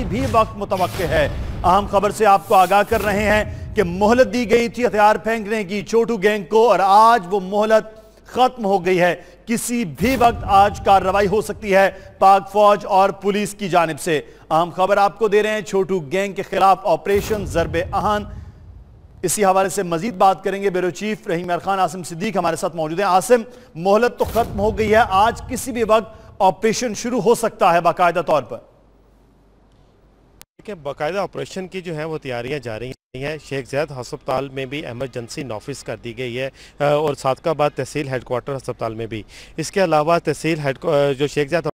किसी भी वक्त मुतव है अहम खबर से आपको आगाह कर रहे हैं कि मोहलत दी गई थी हथियार फेंकने की छोटू गैंग को और आज वो मोहलत खत्म हो गई है किसी भी वक्त आज कार्रवाई हो सकती है पाक फौज और पुलिस की जानब से अहम खबर आपको दे रहे हैं छोटू गैंग के खिलाफ ऑपरेशन जरब आहन इसी हवाले से मजीद बात करेंगे ब्यूरो चीफ रहीम खान आसिम सिद्दीक हमारे साथ मौजूद हैं आसिम मोहलत तो खत्म हो गई है आज किसी भी वक्त ऑपरेशन शुरू हो सकता है बाकायदा तौर पर कि बाकायदा ऑपरेशन की जो है वो तैयारियां जा रही हैं शेख जैद हस्पताल में भी एमरजेंसी नाफिस कर दी गई है और सादकाबाद तहसील हेडकोार्टर हस्पताल में भी इसके अलावा तहसील जो शेख जैद